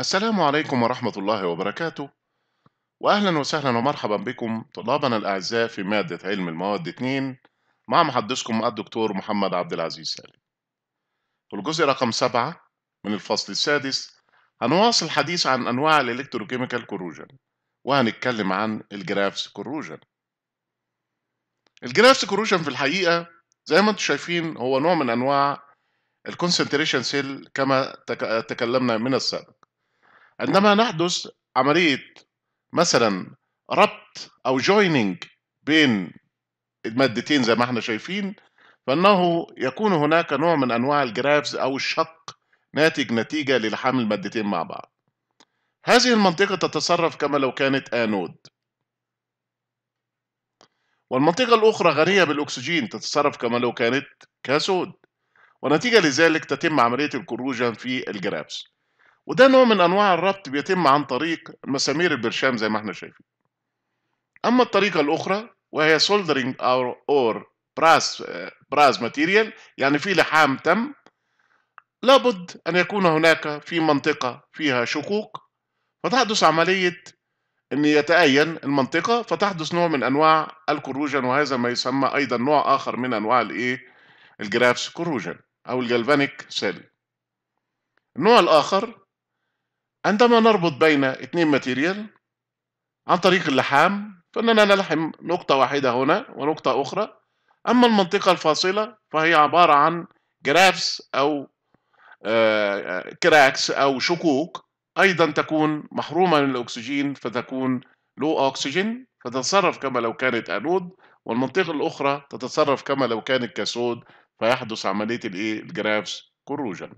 السلام عليكم ورحمة الله وبركاته وأهلا وسهلا ومرحبا بكم طلابنا الأعزاء في مادة علم المواد 2 مع محدثكم الدكتور محمد عبد العزيز سالم في الجزء رقم 7 من الفصل السادس هنواصل الحديث عن أنواع الإلكتروكيميكال كروجن وهنتكلم عن الجرافس كروجن الجرافس كروجن في الحقيقة زي ما انتم شايفين هو نوع من أنواع الكونسنتريشن سيل كما تكلمنا من السابق عندما نحدث عملية مثلا ربط أو جوينينج بين المادتين زي ما احنا شايفين فانه يكون هناك نوع من انواع الجرافز او الشق ناتج نتيجه للحام المادتين مع بعض. هذه المنطقه تتصرف كما لو كانت انود. والمنطقه الاخرى غنيه بالاكسجين تتصرف كما لو كانت كاثود. ونتيجه لذلك تتم عمليه الكروجن في الجرافز. وده نوع من انواع الربط بيتم عن طريق مسامير البرشام زي ما احنا شايفين اما الطريقه الاخرى وهي سولدرنج اور اور براس براس ماتيريال يعني في لحام تم لابد ان يكون هناك في منطقه فيها شقوق فتحدث عمليه ان يتأين المنطقة فتحدث نوع من انواع الكروجن وهذا ما يسمى ايضا نوع اخر من انواع الايه الجرافس كروجن او الجلفانيك سيل النوع الاخر عندما نربط بين اثنين ماتيريال عن طريق اللحام فإننا نلحم نقطة واحدة هنا ونقطة أخرى أما المنطقة الفاصلة فهي عبارة عن جرافس أو كراكس آه، أو شكوك أيضا تكون محرومة من الأكسجين فتكون لو أكسجين فتتصرف كما لو كانت أنود والمنطقة الأخرى تتصرف كما لو كانت كاثود فيحدث عملية الإيه الجرافس كروجن